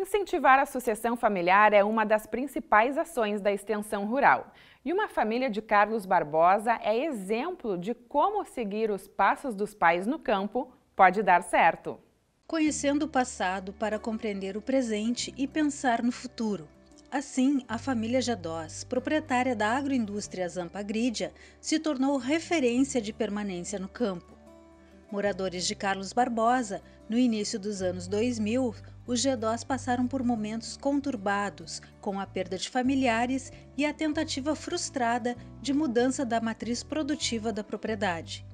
Incentivar a sucessão familiar é uma das principais ações da extensão rural. E uma família de Carlos Barbosa é exemplo de como seguir os passos dos pais no campo pode dar certo. Conhecendo o passado para compreender o presente e pensar no futuro. Assim, a família Jadós, proprietária da agroindústria Zampa Grídia, se tornou referência de permanência no campo. Moradores de Carlos Barbosa, no início dos anos 2000, os Gedós passaram por momentos conturbados, com a perda de familiares e a tentativa frustrada de mudança da matriz produtiva da propriedade.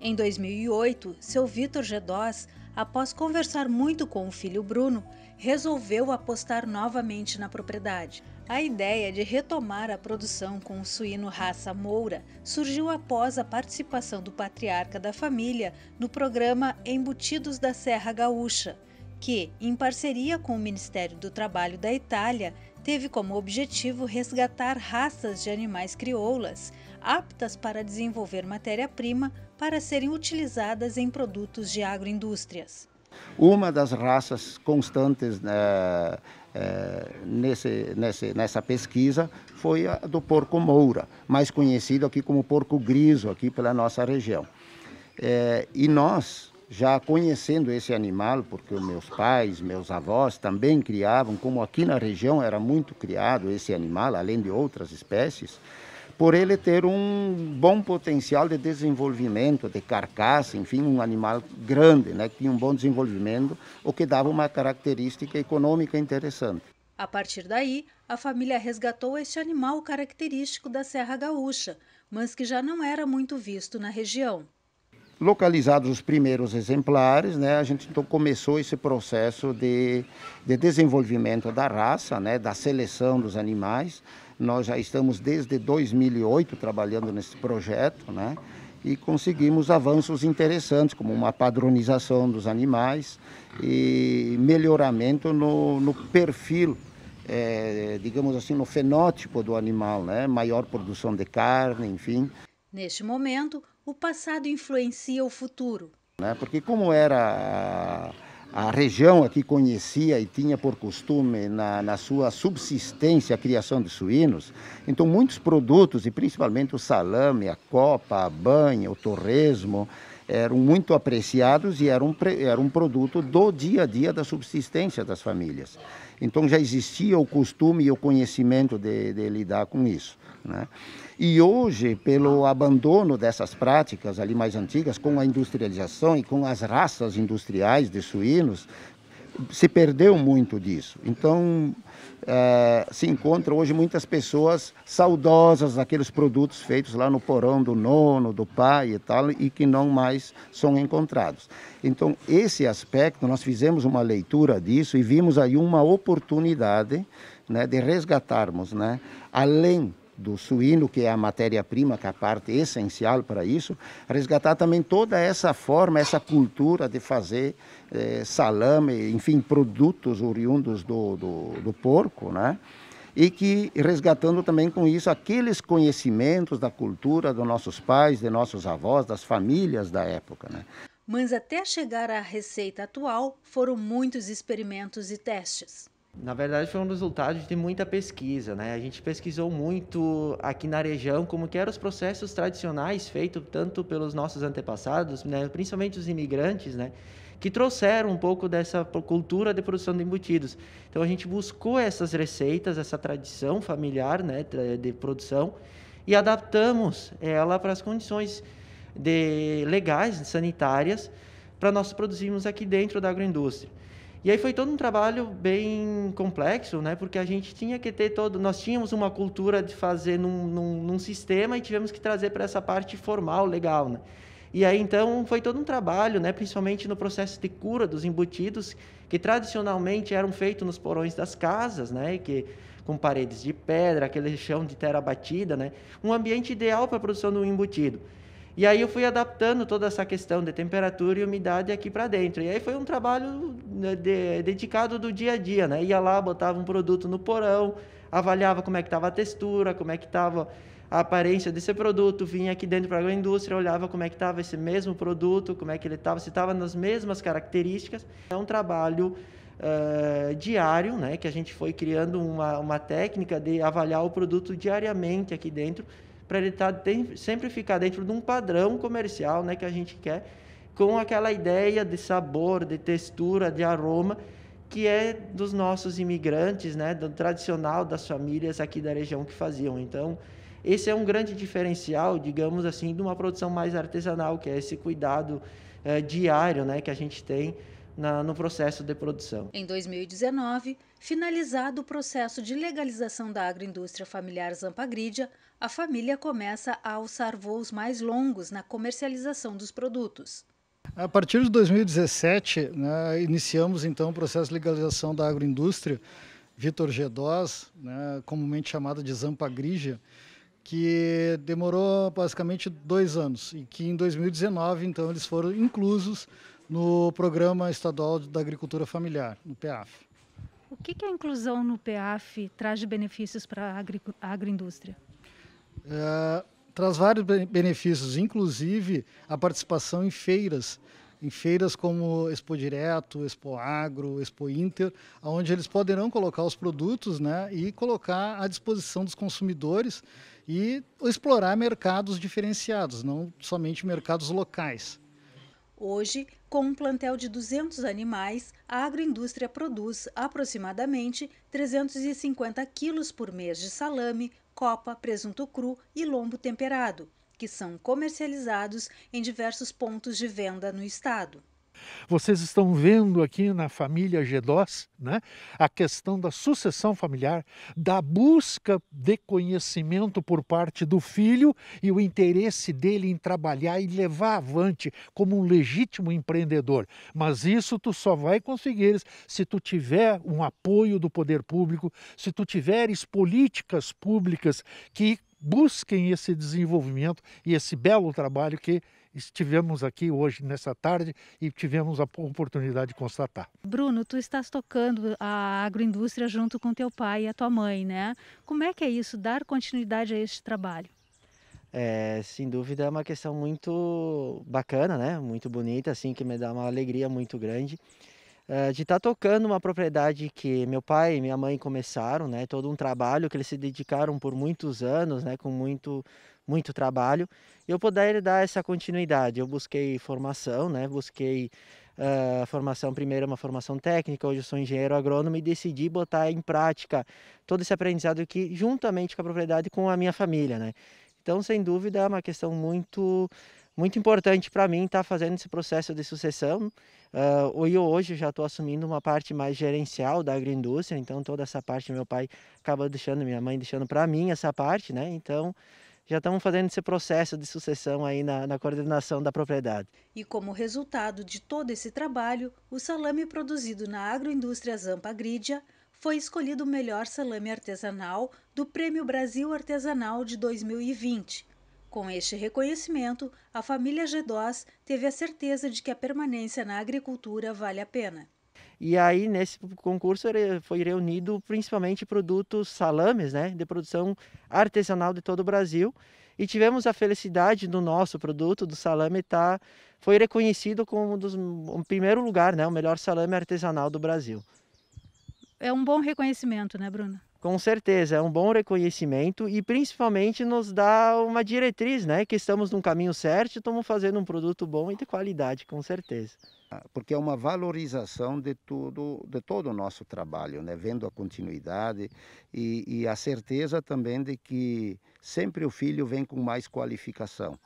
Em 2008, seu Vitor Gedós, após conversar muito com o filho Bruno, resolveu apostar novamente na propriedade. A ideia de retomar a produção com o suíno raça moura surgiu após a participação do patriarca da família no programa Embutidos da Serra Gaúcha, que, em parceria com o Ministério do Trabalho da Itália, teve como objetivo resgatar raças de animais crioulas aptas para desenvolver matéria-prima para serem utilizadas em produtos de agroindústrias. Uma das raças constantes né, é, nesse, nesse, nessa pesquisa foi a do porco moura, mais conhecido aqui como porco griso, aqui pela nossa região. É, e nós, já conhecendo esse animal, porque meus pais, meus avós também criavam, como aqui na região era muito criado esse animal, além de outras espécies, por ele ter um bom potencial de desenvolvimento, de carcaça, enfim, um animal grande, né, que tinha um bom desenvolvimento, o que dava uma característica econômica interessante. A partir daí, a família resgatou este animal característico da Serra Gaúcha, mas que já não era muito visto na região. Localizados os primeiros exemplares, né, a gente então começou esse processo de, de desenvolvimento da raça, né, da seleção dos animais, nós já estamos desde 2008 trabalhando nesse projeto, né? E conseguimos avanços interessantes, como uma padronização dos animais e melhoramento no, no perfil é, digamos assim, no fenótipo do animal, né? maior produção de carne, enfim. Neste momento, o passado influencia o futuro. Né? Porque como era a região aqui conhecia e tinha por costume na, na sua subsistência a criação de suínos, então muitos produtos, e principalmente o salame, a copa, a banha, o torresmo, eram muito apreciados e eram, eram produto do dia a dia da subsistência das famílias. Então já existia o costume e o conhecimento de, de lidar com isso. Né? E hoje, pelo abandono dessas práticas ali mais antigas, com a industrialização e com as raças industriais de suínos, se perdeu muito disso. Então, é, se encontram hoje muitas pessoas saudosas daqueles produtos feitos lá no porão do nono, do pai e tal, e que não mais são encontrados. Então, esse aspecto, nós fizemos uma leitura disso e vimos aí uma oportunidade né, de resgatarmos, né, além do suíno, que é a matéria-prima, que é a parte essencial para isso, resgatar também toda essa forma, essa cultura de fazer eh, salame, enfim, produtos oriundos do, do, do porco, né? e que resgatando também com isso aqueles conhecimentos da cultura dos nossos pais, de nossos avós, das famílias da época. Né? Mas até chegar à receita atual, foram muitos experimentos e testes. Na verdade, foi um resultado de muita pesquisa, né? A gente pesquisou muito aqui na região como que eram os processos tradicionais feitos tanto pelos nossos antepassados, né? principalmente os imigrantes, né? Que trouxeram um pouco dessa cultura de produção de embutidos. Então, a gente buscou essas receitas, essa tradição familiar né? de produção e adaptamos ela para as condições de legais, sanitárias, para nós produzirmos aqui dentro da agroindústria. E aí foi todo um trabalho bem complexo, né? Porque a gente tinha que ter todo, nós tínhamos uma cultura de fazer num, num, num sistema e tivemos que trazer para essa parte formal, legal, né? E aí então foi todo um trabalho, né, principalmente no processo de cura dos embutidos que tradicionalmente eram feitos nos porões das casas, né, que com paredes de pedra, aquele chão de terra batida, né, um ambiente ideal para a produção do embutido. E aí eu fui adaptando toda essa questão de temperatura e umidade aqui para dentro. E aí foi um trabalho né, de, dedicado do dia a dia, né? Ia lá, botava um produto no porão, avaliava como é que estava a textura, como é que estava a aparência desse produto, vinha aqui dentro para a agroindústria, olhava como é que estava esse mesmo produto, como é que ele estava, se estava nas mesmas características. É um trabalho Uh, diário, né? Que a gente foi criando uma, uma técnica de avaliar o produto diariamente aqui dentro para ele tá sempre ficar dentro de um padrão comercial né, que a gente quer, com aquela ideia de sabor, de textura, de aroma, que é dos nossos imigrantes, né, do tradicional das famílias aqui da região que faziam. Então, esse é um grande diferencial, digamos assim, de uma produção mais artesanal, que é esse cuidado eh, diário né, que a gente tem na, no processo de produção. Em 2019, finalizado o processo de legalização da agroindústria familiar zampagridia, a família começa a alçar voos mais longos na comercialização dos produtos. A partir de 2017, né, iniciamos então o processo de legalização da agroindústria Vitor G2, né, comumente chamada de zampagridia, que demorou basicamente dois anos e que em 2019 então eles foram inclusos no Programa Estadual da Agricultura Familiar, no PEAF. O que, que a inclusão no PEAF traz de benefícios para a agri agroindústria? É, traz vários benefícios, inclusive a participação em feiras, em feiras como Expo Direto, Expo Agro, Expo Inter, onde eles poderão colocar os produtos né, e colocar à disposição dos consumidores e explorar mercados diferenciados, não somente mercados locais. Hoje, com um plantel de 200 animais, a agroindústria produz aproximadamente 350 quilos por mês de salame, copa, presunto cru e lombo temperado, que são comercializados em diversos pontos de venda no estado. Vocês estão vendo aqui na família Gedós né, a questão da sucessão familiar, da busca de conhecimento por parte do filho e o interesse dele em trabalhar e levar avante como um legítimo empreendedor. Mas isso tu só vai conseguir se tu tiver um apoio do poder público, se tu tiveres políticas públicas que busquem esse desenvolvimento e esse belo trabalho que estivemos aqui hoje, nessa tarde, e tivemos a oportunidade de constatar. Bruno, tu estás tocando a agroindústria junto com teu pai e a tua mãe, né? Como é que é isso, dar continuidade a este trabalho? É, sem dúvida é uma questão muito bacana, né? Muito bonita, assim, que me dá uma alegria muito grande. Eh, de estar tá tocando uma propriedade que meu pai e minha mãe começaram, né? Todo um trabalho que eles se dedicaram por muitos anos, né? Com muito, muito trabalho. E eu poder dar essa continuidade. Eu busquei formação, né? Busquei uh, formação primeiro uma formação técnica, hoje eu sou engenheiro agrônomo e decidi botar em prática todo esse aprendizado aqui juntamente com a propriedade com a minha família, né? Então, sem dúvida, é uma questão muito muito importante para mim estar tá fazendo esse processo de sucessão. Uh, eu hoje já estou assumindo uma parte mais gerencial da agroindústria, então toda essa parte meu pai acaba deixando, minha mãe deixando para mim essa parte, né? Então já estamos fazendo esse processo de sucessão aí na, na, coordenação da propriedade. E como resultado de todo esse trabalho, o salame produzido na agroindústria Zampa Grídia foi escolhido o melhor salame artesanal do Prêmio Brasil Artesanal de 2020 com este reconhecimento, a família Gedós teve a certeza de que a permanência na agricultura vale a pena. E aí, nesse concurso, foi reunido principalmente produtos salames, né, de produção artesanal de todo o Brasil. E tivemos a felicidade do nosso produto, do salame, tá, foi reconhecido como um dos, um primeiro lugar, né, o melhor salame artesanal do Brasil. É um bom reconhecimento, né, Bruna? Com certeza, é um bom reconhecimento e principalmente nos dá uma diretriz, né? Que estamos no caminho certo, estamos fazendo um produto bom e de qualidade, com certeza. Ah, porque é uma valorização de tudo, de todo o nosso trabalho, né? Vendo a continuidade e, e a certeza também de que sempre o filho vem com mais qualificação.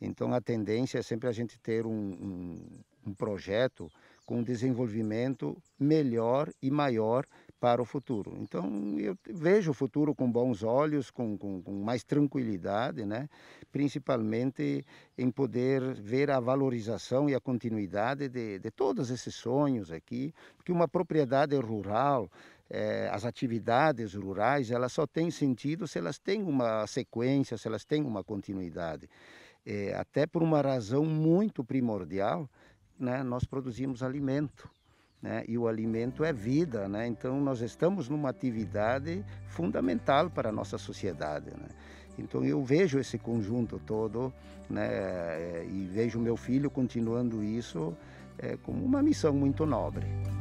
Então a tendência é sempre a gente ter um, um, um projeto com um desenvolvimento melhor e maior para o futuro. Então, eu vejo o futuro com bons olhos, com, com, com, mais tranquilidade, né? principalmente em poder ver a valorização e a continuidade de, de todos esses sonhos aqui, porque uma propriedade rural, eh, as atividades rurais, elas só têm sentido se elas têm uma sequência, se elas têm uma continuidade. Eh, até por uma razão muito primordial, né? nós produzimos alimento né? e o alimento é vida, né? então nós estamos numa atividade fundamental para a nossa sociedade. Né? Então eu vejo esse conjunto todo né? É, e vejo meu filho continuando isso é, como uma missão muito nobre.